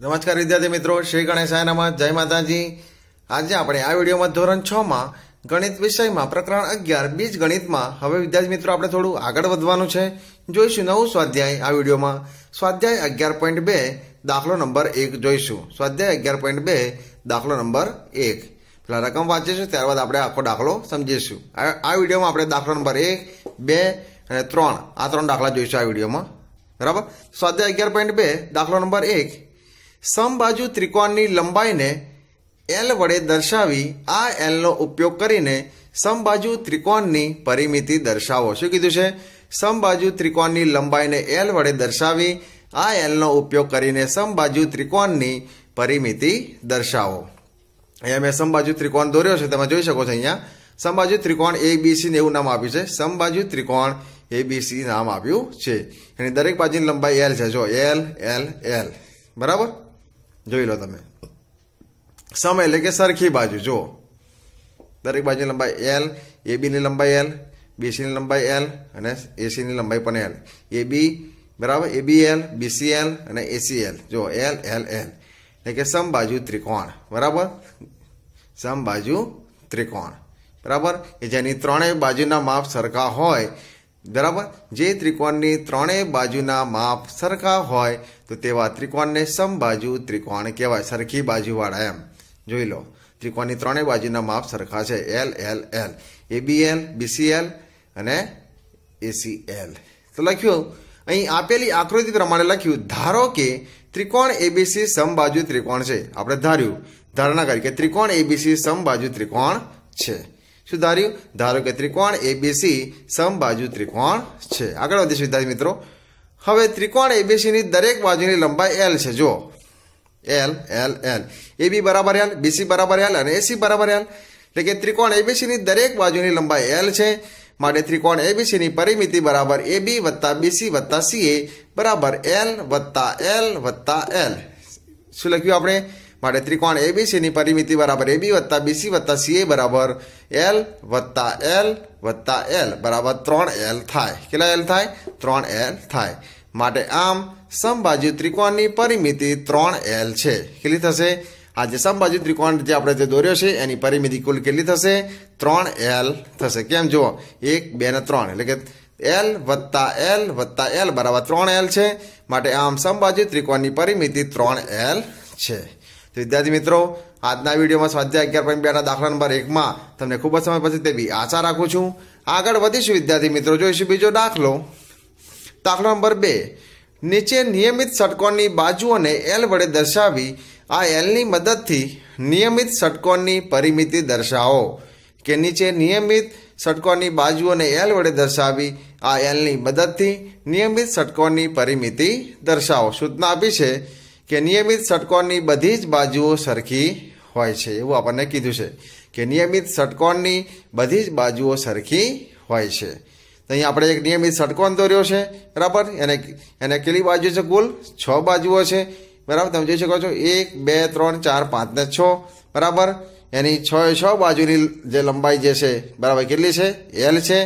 નમસ્કાર વિદ્યાર્થી મિત્રો શ્રી ગણેશાયનામાં જય માતાજી આજે આપણે આ વિડીયોમાં ધોરણ છ માં ગણિત વિષયમાં પ્રકરણ અગિયાર બીજ ગણિતમાં હવે વિદ્યાર્થી મિત્રો આપણે થોડું આગળ વધવાનું છે જોઈશું નવું સ્વાધ્યાય આ વિડીયોમાં સ્વાધ્યાય અગિયાર પોઈન્ટ બે દાખલો નંબર એક જોઈશું સ્વાધ્યાય અગિયાર પોઈન્ટ બે દાખલો નંબર એક પેલા રકમ વાંચીશું ત્યારબાદ આપણે આખો દાખલો સમજીશું આ વિડીયોમાં આપણે દાખલો નંબર એક બે અને ત્રણ આ ત્રણ દાખલા જોઈશું આ વિડીયોમાં બરાબર સ્વાધ્યાય અગિયાર પોઈન્ટ બે દાખલો નંબર એક સમબાજુ ત્રિકોણની લંબાઈને એલ વડે દર્શાવી આ એલનો ઉપયોગ કરીને સમબાજુ ત્રિકોણની પરિમિતિ દર્શાવો શું કીધું છે સમબાજુ ત્રિકોણની લંબાઈને એલ વડે દર્શાવી આ એલનો ઉપયોગ કરીને સમબાજુ ત્રિકોણની પરિમિતિ દર્શાવો અહીંયા મેં સમબાજુ ત્રિકોણ દોર્યો છે તમે જોઈ શકો છો અહીંયા સમબાજુ ત્રિકોણ એ બી સી એવું નામ આપ્યું છે સમબાજુ ત્રિકોણ એ બી સી નામ આપ્યું છે એની દરેક બાજુની લંબાઈ એલ છે જો એલ એલ એલ બરાબર જોઈ લો તમે સમ એટલે કે સરખી બાજુ જો દરેક બાજુની લંબાઈ એલ એ બીની લંબાઈ એલ બીસીની લંબાઈ એલ અને એસીની લંબાઈ પણ એલ એ બી બરાબર A B L B C L અને એસી એલ જો એલ એલ એલ એટલે કે સમબાજુ ત્રિકોણ બરાબર સમબાજુ ત્રિકોણ બરાબર કે જેની ત્રણેય બાજુના માપ સરખા હોય બરાબર જે ત્રિકોણની ત્રણેય બાજુના માપ સરખા હોય તો તેવા ત્રિકોણને સમબાજુ ત્રિકોણ કહેવાય સરખી બાજુવાળા એમ જોઈ લો ત્રિકોણની ત્રણેય બાજુના માપ સરખા છે L L L A B L B C L અને એસીએલ તો લખ્યું અહીં આપેલી આકૃતિ પ્રમાણે લખ્યું ધારો કે ત્રિકોણ એબીસી સમબાજુ ત્રિકોણ છે આપણે ધાર્યું ધારણા કરી કે ત્રિકોણ એબીસી સમબાજુ ત્રિકોણ છે સુધાર્યું ધારો કે ત્રિકોણ એબીસી સમબાજુ ત્રિકોણ છે આગળ વધીશું વિદ્યાર્થી મિત્રો હવે ત્રિકોણ એબીસીની દરેક બાજુની લંબાઈ એલ છે જો એલ એલ એલ એબી બરાબર એલ બીસી બરાબર એલ અને એસી બરાબર એલ એટલે કે ત્રિકોણ એબીસીની દરેક બાજુની લંબાઈ એલ છે માટે ત્રિકોણ એબીસીની પરિમિતિ બરાબર એબી વત્તા બીસી વત્તા સીએ બરાબર એલ વત્તા એલ વત્તા એલ શું લખ્યું આપણે માટે ત્રિકોણ એબીસીની પરિમિતિ બરાબર એબી વત્તા બીસી વત્તા સીએ બરાબર એલ વત્તા એલ વત્તા એલ બરાબર ત્રણ એલ થાય કેટલા એલ થાય ત્રણ એલ થાય માટે આમ સમબાજુ ત્રિકોણની પરિમિતિ ત્રણ એલ છે કેટલી થશે આ જે સમબાજુ ત્રિકોણ જે આપણે જે દોર્યો છે એની પરિમિતિ કુલ કેટલી થશે ત્રણ એલ થશે કેમ જુઓ એક બે ને ત્રણ એટલે કે એલ વત્તા એલ વત્તા એલ બરાબર ત્રણ એલ છે માટે આમ સમબાજુ ત્રિકોણની પરિમિતિ ત્રણ એલ છે તો વિદ્યાર્થી મિત્રો આજના વિડીયોમાં સ્વાધ્યાય અગિયાર પોઈન્ટ બેના દાખલા નંબર એકમાં તમને ખૂબ જ સમય પછી તે બી આશા રાખું છું આગળ વધીશું વિદ્યાર્થી મિત્રો જોઈશું બીજો દાખલો દાખલો નંબર બે નીચે નિયમિત ષટકોણની બાજુઓને એલ વડે દર્શાવી આ એલની મદદથી નિયમિત ષટકોણની પરિમિતિ દર્શાવો કે નીચે નિયમિત ષટકોણની બાજુઓને એલ વડે દર્શાવી આ એલની મદદથી નિયમિત ષટકોણની પરિમિતિ દર્શાવો સૂચના આપી છે કે નિયમિત ષટકોણની બધી જ બાજુઓ સરખી હોય છે એવું આપણને કીધું છે કે નિયમિત ષટકોણની બધી જ બાજુઓ સરખી હોય છે તો અહીં આપણે એક નિયમિત ષટકોણ દોર્યો છે બરાબર એને એને કેટલી બાજુ છે કુલ છ બાજુઓ છે બરાબર તમે જોઈ શકો છો એક બે ત્રણ ચાર પાંચ ને છ બરાબર એની છ છ બાજુની જે લંબાઈ જે છે બરાબર કેટલી છે એલ છે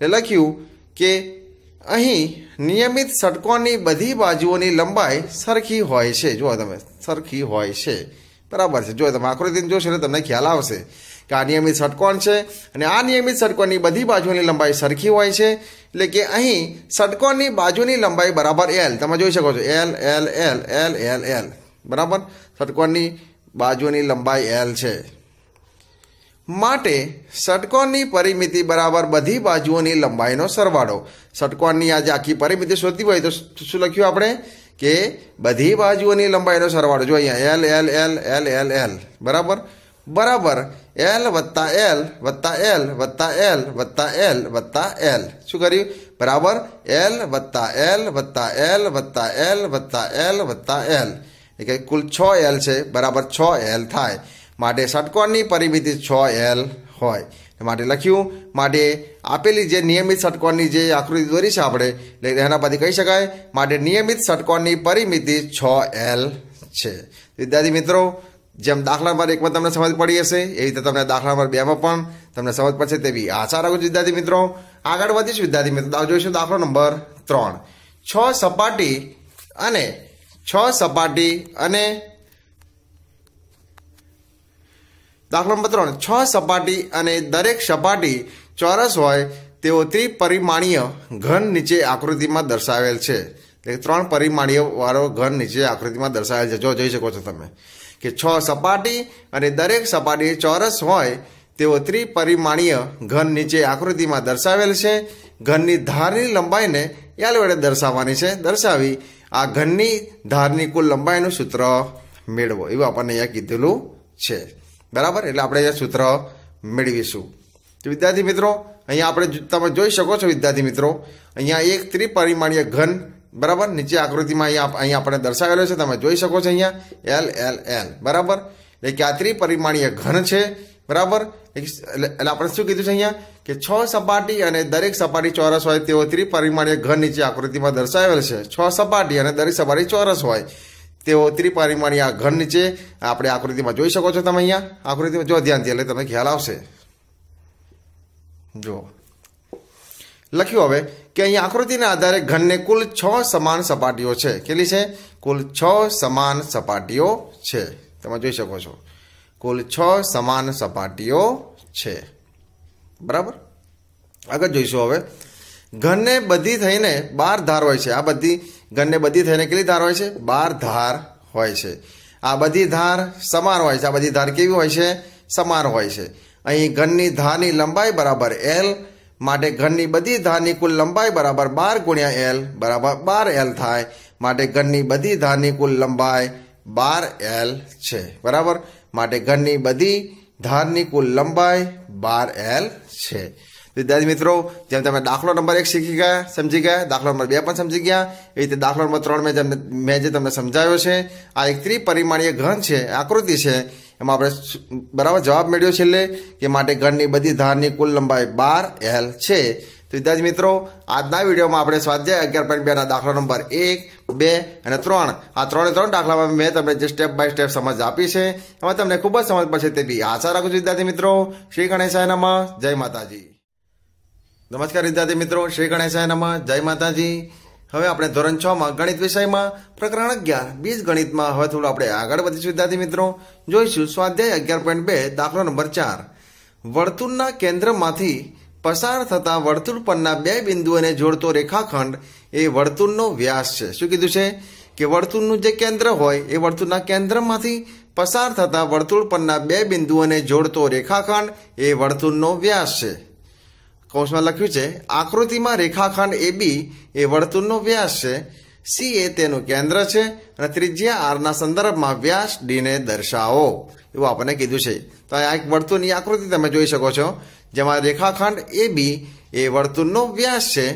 એટલે લખ્યું કે અહીં નિયમિત ષટકોણની બધી બાજુઓની લંબાઈ સરખી હોય છે જો તમે સરખી હોય છે બરાબર છે જો તમે આકૃતિને જોશો એટલે તમને ખ્યાલ આવશે કે આ નિયમિત ષટકોણ છે અને આ નિયમિત ષટકોણની બધી બાજુઓની લંબાઈ સરખી હોય છે એટલે કે અહીં ષટકોણની બાજુની લંબાઈ બરાબર એલ તમે જોઈ શકો છો L L L L L L બરાબર ષટકોણની બાજુની લંબાઈ એલ છે માટે ષટકોણની પરિમિતિ બરાબર બધી બાજુઓની લંબાઈનો સરવાળો ષટકોણની આજે આખી પરિમિતિ શોધતી હોય તો શું લખ્યું આપણે કે બધી બાજુઓની લંબાઈનો સરવાળો જો અહીંયા L L L L L L બરાબર બરાબર એલ વત્તા એલ વત્તા એલ વત્તા એલ વત્તા એલ વત્તા એલ શું કર્યું બરાબર એલ વત્તા એલ વત્તા એલ વત્તા એલ વત્તા એલ વત્તા એલ એટલે કુલ છ એલ છે બરાબર છ એલ થાય માટે ષટકોણની પરિમિતિ છ એલ હોય માટે લખ્યું માટે આપેલી જે નિયમિત ષટકોણની જે આકૃતિ દોરી છે આપણે એના પરથી કહી શકાય માટે નિયમિત ષટકોણની પરિમિતિ છ એલ છે વિદ્યાર્થી મિત્રો જેમ દાખલા નંબર એકમાં તમને સમજ પડી હશે એવી રીતે તમને દાખલા નંબર બેમાં પણ તમને સમજ પડશે તેવી આશા રાખું છું વિદ્યાર્થી મિત્રો આગળ વધીશું વિદ્યાર્થી મિત્રો જોઈશું દાખલો નંબર ત્રણ છ સપાટી અને છ સપાટી અને દાખલા નંબર ત્રણ છ સપાટી અને દરેક સપાટી ચોરસ હોય તેઓ ત્રિપરિમાણીય ઘન નીચે આકૃતિમાં દર્શાવેલ છે એટલે ત્રણ પરિમાણીય વાળો ઘન નીચે આકૃતિમાં દર્શાવેલ છે જો જોઈ શકો છો તમે કે છ સપાટી અને દરેક સપાટી ચોરસ હોય તેઓ ત્રિપરિમાણીય ઘન નીચે આકૃતિમાં દર્શાવેલ છે ઘનની ધારની લંબાઈને એલ વડે દર્શાવવાની છે દર્શાવી આ ઘનની ધારની કુલ લંબાઈનું સૂત્ર મેળવો એવું આપણને અહીંયા કીધેલું છે બરાબર એટલે આપણે એ સૂત્ર મેળવીશું તો વિદ્યાર્થી મિત્રો અહીંયા આપણે તમે જોઈ શકો છો વિદ્યાર્થી મિત્રો અહીંયા એક ત્રિપરિમાણીય ઘન બરાબર નીચે આકૃતિમાં અહીંયા અહીંયા આપણે દર્શાવેલો છે તમે જોઈ શકો છો અહીંયા એલ એલ એલ બરાબર એટલે કે આ ત્રિપરિમાણીય ઘન છે બરાબર એટલે આપણે શું કીધું છે અહીંયા કે છ સપાટી અને દરેક સપાટી ચોરસ હોય તેઓ ત્રિપરિમાણીય ઘન નીચે આકૃતિમાં દર્શાવેલ છે છ સપાટી અને દરેક સપાટી ચોરસ હોય તેઓ ત્રિપારીમાળી આ ઘર નીચે આપણે આકૃતિમાં જોઈ શકો છો તમે અહીંયા આકૃતિમાં જો ધ્યાનથી એટલે તમને ખ્યાલ આવશે જો લખ્યું હવે કે અહીં આકૃતિના આધારે ઘનને કુલ છ સમાન સપાટીઓ છે કેટલી છે કુલ છ સમાન સપાટીઓ છે તમે જોઈ શકો છો કુલ છ સમાન સપાટીઓ છે બરાબર આગળ જોઈશું હવે ઘનને બધી થઈને બાર ધાર હોય છે આ બધી ઘરને બધી થઈને કેટલી ધાર હોય છે બાર ધાર હોય છે આ બધી ધાર સમાન હોય છે આ બધી ધાર કેવી હોય છે સમાન હોય છે અહીં ઘનની ધારની લંબાઈ બરાબર એલ માટે ઘનની બધી ધારની કુલ લંબાઈ બરાબર બાર ગુણ્યા એલ બરાબર બાર એલ થાય માટે ઘનની બધી ધારની કુલ લંબાઈ બાર એલ છે બરાબર માટે ઘનની બધી ધારની કુલ લંબાઈ બાર એલ છે વિદ્યાર્થી મિત્રો જેમ તમે દાખલો નંબર એક શીખી ગયા સમજી ગયા દાખલો નંબર બે પણ સમજી ગયા એ રીતે દાખલો નંબર ત્રણ મેં તમને મેં જે તમને સમજાવ્યો છે આ એક ત્રિપરિમાણીય ઘન છે આકૃતિ છે એમાં આપણે બરાબર જવાબ મેળવ્યો છેલ્લે કે માટે ઘનની બધી ધારની કુલ લંબાઈ બાર એલ છે તો વિદ્યાર્થી મિત્રો આજના વિડીયોમાં આપણે સ્વાધ્યાય અગિયાર પોઈન્ટ બેના દાખલા નંબર એક બે અને ત્રણ આ ત્રણે ત્રણ દાખલામાં મેં તમને જે સ્ટેપ બાય સ્ટેપ સમજ આપી છે એમાં તમને ખૂબ જ સમજ પડશે તે બી આશા રાખું છું વિદ્યાર્થી મિત્રો શ્રી ગણેશાયનામાં જય માતાજી નમસ્કાર વિદ્યાર્થી મિત્રો શ્રી ગણેશાય નમઃ જય માતાજી હવે આપણે ધોરણ છ માં ગણિત વિષયમાં પ્રકરણ અગિયાર બીજ ગણિતમાં હવે થોડું આપણે આગળ વધીશું વિદ્યાર્થી મિત્રો જોઈશું સ્વાધ્યાય અગિયાર પોઈન્ટ બે દાખલો નંબર ચાર વર્તુળના કેન્દ્રમાંથી પસાર થતા વર્તુળ પરના બે બિંદુઓને જોડતો રેખાખંડ એ વર્તુળનો વ્યાસ છે શું કીધું છે કે વર્તુળનું જે કેન્દ્ર હોય એ વર્તુળના કેન્દ્રમાંથી પસાર થતા વર્તુળ પરના બે બિંદુઓને જોડતો રેખાખંડ એ વર્તુળનો વ્યાસ છે કૌંસમાં લખ્યું છે આકૃતિમાં રેખાખંડ એ બી એ વર્તુળનો વ્યાસ છે સી એ તેનું કેન્દ્ર છે અને ત્રિજ્યા આરના સંદર્ભમાં વ્યાસ ડીને દર્શાવો એવું આપણને કીધું છે તો આ એક વર્તુળની આકૃતિ તમે જોઈ શકો છો જેમાં રેખાખંડ એ બી એ વર્તુળનો વ્યાસ છે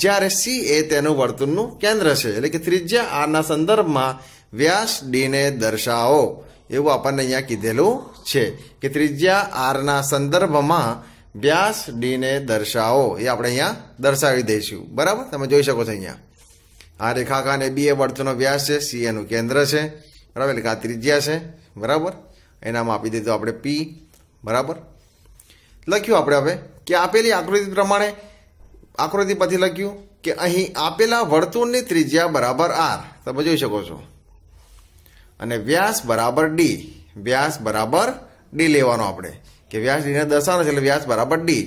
જ્યારે સી એ તેનું વર્તુળનું કેન્દ્ર છે એટલે કે ત્રિજ્યા આરના સંદર્ભમાં વ્યાસ ડીને દર્શાવો એવું આપણને અહીંયા કીધેલું છે કે ત્રિજ્યા આરના સંદર્ભમાં વ્યાસ ડીને દર્શાવો એ આપણે અહીંયા દર્શાવી દઈશું બરાબર તમે જોઈ શકો છો અહીંયા આ રેખાખંડ એ બી એ વર્તુળનો વ્યાસ છે સી એનું કેન્દ્ર છે બરાબર એટલે કે આ ત્રિજ્યા છે બરાબર એનામાં આપી દીધું આપણે પી બરાબર લખ્યું આપણે હવે કે આપેલી આકૃતિ પ્રમાણે આકૃતિ પરથી લખ્યું કે અહીં આપેલા વર્તુળની ત્રિજ્યા બરાબર આર તમે જોઈ શકો છો અને વ્યાસ બરાબર ડી વ્યાસ બરાબર ડી લેવાનો આપણે કે વ્યાસ ડીને દશાંશ એટલે વ્યાસ બરાબર ડી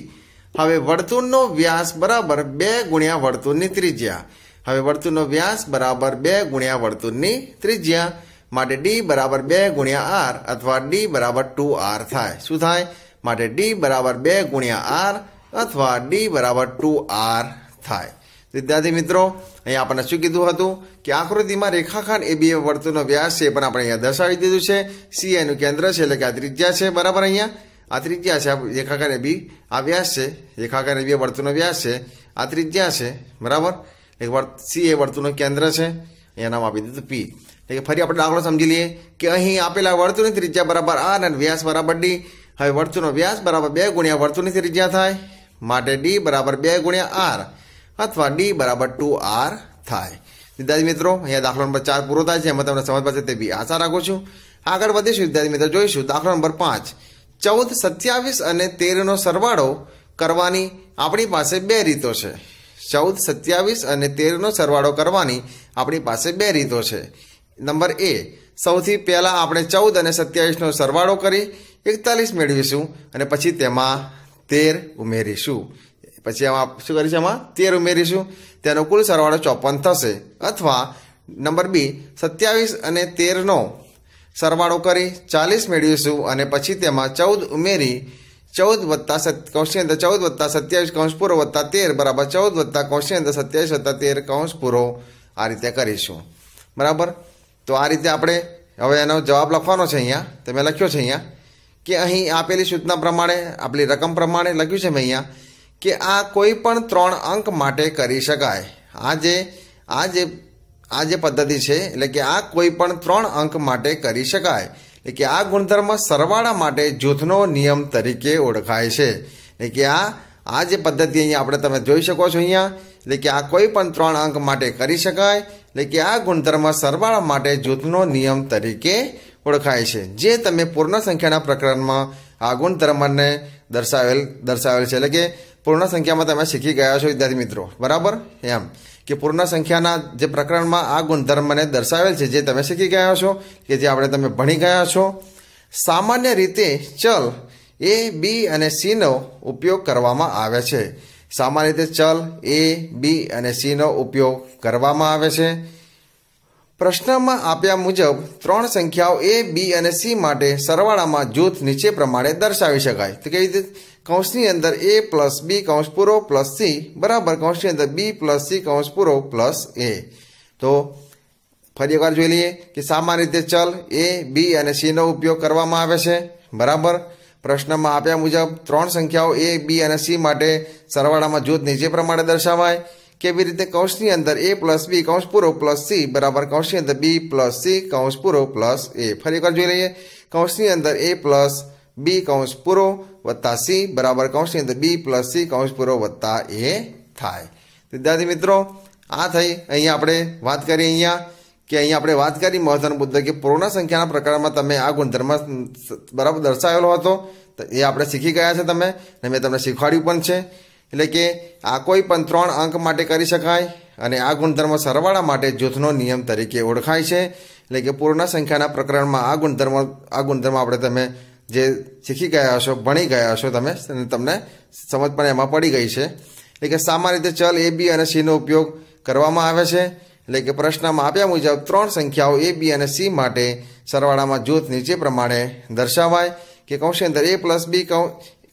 હવે વર્તુળનો વ્યાસ બરાબર બે ગુણ્યા વર્તુળની ત્રિજ્યા હવે વર્તુળનો વ્યાસ બરાબર બે ગુણ્યા વર્તુળની ત્રિજ્યા માટે ડી બરાબર બે ગુણ્યા આર અથવા ડી બરાબર ટુ આર થાય શું થાય માટે ડી બરાબર બે ગુણ્યા આર અથવા ડી બરાબર ટુ આર થાય વિદ્યાર્થી મિત્રો અહીંયા આપણને શું કીધું હતું કે આકૃતિમાં રેખાખંડ એ બે વર્તુળનો વ્યાસ છે પણ આપણે અહીંયા દર્શાવી દીધું છે સી એનું કેન્દ્ર છે એટલે કે આ ત્રિજ્યા છે બરાબર અહીંયા આ ત્રિજ્યા છે આ રેખાખંડ બી આ વ્યાસ છે રેખાખંડ બી એ વર્તુળનો વ્યાસ છે આ ત્રિજ્યા છે બરાબર એક વર્ત સી એ વર્તુળનું કેન્દ્ર છે એના નામ આપી દીધું પી એટલે કે ફરી આપણે દાખલો સમજી લઈએ કે અહીં આપેલા વર્તુળની ત્રિજ્યા બરાબર આર અને વ્યાસ બરાબર ડી હવે વર્તુળનો વ્યાસ બરાબર બે ગુણ્યા વર્તુળની ત્રિજ્યા થાય માટે ડી બરાબર બે ગુણ્યા આર અથવા ડી બરાબર ટુ આર થાય વિદ્યાર્થી મિત્રો અહીંયા દાખલો નંબર ચાર પૂરો થાય છે એમાં તમને સમજ પડશે તે બી આશા રાખું છું આગળ વધીશું વિદ્યાર્થી મિત્રો જોઈશું દાખલો નંબર પાંચ ચૌદ સત્યાવીસ અને તેરનો સરવાળો કરવાની આપણી પાસે બે રીતો છે ચૌદ સત્યાવીસ અને તેરનો સરવાળો કરવાની આપણી પાસે બે રીતો છે નંબર એ સૌથી પહેલાં આપણે ચૌદ અને સત્યાવીસનો સરવાળો કરી એકતાલીસ મેળવીશું અને પછી તેમાં તેર ઉમેરીશું પછી આમાં શું કરીશું એમાં તેર ઉમેરીશું તેનો કુલ સરવાળો ચોપન થશે અથવા નંબર બી સત્યાવીસ અને તેરનો સરવાળો કરી ચાલીસ મેળવીશું અને પછી તેમાં ચૌદ ઉમેરી ચૌદ વત્તા સત અંદર ચૌદ વત્તા સત્યાવીસ કૌંસ પૂરો વત્તા તેર બરાબર ચૌદ વત્તા કૌશી અંદર સત્યાવીસ વત્તા તેર કૌંસ પૂરો આ રીતે કરીશું બરાબર તો આ રીતે આપણે હવે એનો જવાબ લખવાનો છે અહીંયા તમે લખ્યો છે અહીંયા કે અહીં આપેલી સૂચના પ્રમાણે આપેલી રકમ પ્રમાણે લખ્યું છે મેં અહીંયા કે આ કોઈ પણ ત્રણ અંક માટે કરી શકાય આ જે આ જે આ જે પદ્ધતિ છે એટલે કે આ કોઈ પણ ત્રણ અંક માટે કરી શકાય એટલે કે આ ગુણધર્મ સરવાળા માટે જૂથનો નિયમ તરીકે ઓળખાય છે એટલે કે આ આ જે પદ્ધતિ અહીંયા આપણે તમે જોઈ શકો છો અહીંયા એટલે કે આ કોઈ પણ ત્રણ અંક માટે કરી શકાય એટલે કે આ ગુણધર્મ સરવાળા માટે જૂથનો નિયમ તરીકે ઓળખાય છે જે તમે પૂર્ણ સંખ્યાના પ્રકરણમાં આ ગુણધર્મને દર્શાવેલ દર્શાવેલ છે એટલે કે પૂર્ણ સંખ્યામાં તમે શીખી ગયા છો વિદ્યાર્થી મિત્રો બરાબર એમ કે પૂર્ણ સંખ્યાના જે પ્રકરણમાં આ ગુણધર્મને દર્શાવેલ છે જે તમે શીખી ગયા છો કે જે આપણે તમે ભણી ગયા છો સામાન્ય રીતે ચલ એ બી અને સીનો ઉપયોગ કરવામાં આવે છે સામાન્ય રીતે ચલ એ બી અને સીનો ઉપયોગ કરવામાં આવે છે પ્રશ્નમાં આપ્યા મુજબ ત્રણ સંખ્યાઓ એ બી અને સી માટે સરવાળામાં જૂથ નીચે પ્રમાણે દર્શાવી શકાય તો કેવી રીતે કૌંસની અંદર એ પ્લસ બી કૌંસ પૂરો પ્લસ સી બરાબર કૌંસની અંદર બી પ્લસ સી કૌંસ પૂરો પ્લસ એ તો ફરી એકવાર જોઈ લઈએ કે સામાન્ય રીતે ચલ એ બી અને સીનો ઉપયોગ કરવામાં આવે છે બરાબર પ્રશ્નમાં આપ્યા મુજબ ત્રણ સંખ્યાઓ એ બી અને સી માટે સરવાળામાં જૂથ નીચે પ્રમાણે દર્શાવાય કેવી રીતે કૌંસની અંદર એ પ્લસ બી કૌંસ પૂરો પ્લસ સી બરાબર કૌંસની અંદર બી પ્લસ સી કૌંસ પૂરો પ્લસ એ ફરી એકવાર જોઈ લઈએ કૌંસની અંદર એ પ્લસ બી કૌંસ પૂરો વત્તા સી બરાબર કૌંસની અંદર બી પ્લસ સી કૌંસ પૂરો વત્તા એ થાય વિદ્યાર્થી મિત્રો આ થઈ અહીંયા આપણે વાત કરીએ અહીંયા કે અહીંયા આપણે વાત કરી મહત્વનો મુદ્દો કે પૂર્ણ સંખ્યાના પ્રકારમાં તમે આ ગુણધર્મ બરાબર દર્શાવેલો હતો તો એ આપણે શીખી ગયા છે તમે અને મેં તમને શીખવાડ્યું પણ છે એટલે કે આ કોઈ પણ ત્રણ અંક માટે કરી શકાય અને આ ગુણધર્મ સરવાળા માટે જૂથનો નિયમ તરીકે ઓળખાય છે એટલે કે પૂર્ણ સંખ્યાના પ્રકરણમાં આ ગુણધર્મ આ ગુણધર્મ આપણે તમે જે શીખી ગયા હશો ભણી ગયા હશો તમે તમને સમજ પણ એમાં પડી ગઈ છે એટલે કે સામાન્ય રીતે ચલ એ બી અને સીનો ઉપયોગ કરવામાં આવે છે એટલે કે પ્રશ્નમાં આપ્યા મુજબ ત્રણ સંખ્યાઓ એ બી અને સી માટે સરવાળામાં જૂથ નીચે પ્રમાણે દર્શાવાય કે કૌશની અંદર એ પ્લસ બી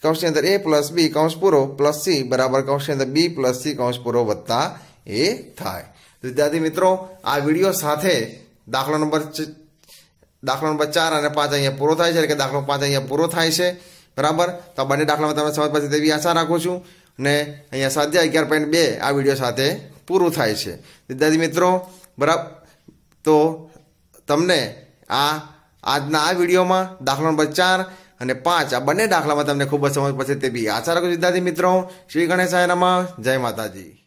કૌશની અંદર એ પ્લસ બી કૌશ પૂરો પ્લસ સી બરાબર કૌશની અંદર બી પ્લસ સી કૌશ પૂરો વત્તા એ થાય વિદ્યાર્થી મિત્રો આ વિડીયો સાથે દાખલો નંબર દાખલા નંબર ચાર અને પાંચ અહીંયા પૂરો થાય છે એટલે કે દાખલો પાંચ અહીંયા પૂરો થાય છે બરાબર તો આ બંને દાખલામાં તમે સમજ પડશે તેવી આશા રાખું છું ને અહીંયા સ્વાધ્યાય અગિયાર પોઈન્ટ બે આ વિડીયો સાથે પૂરું થાય છે વિદ્યાર્થી મિત્રો બરાબર તો તમને આ આજના આ વિડીયોમાં દાખલો નંબર ચાર અને પાંચ આ બંને દાખલામાં તમને ખૂબ જ સમજ પડશે તે બી આશા રાખું છું વિદ્યાર્થી મિત્રો શ્રી ગણેશ નમઃ જય માતાજી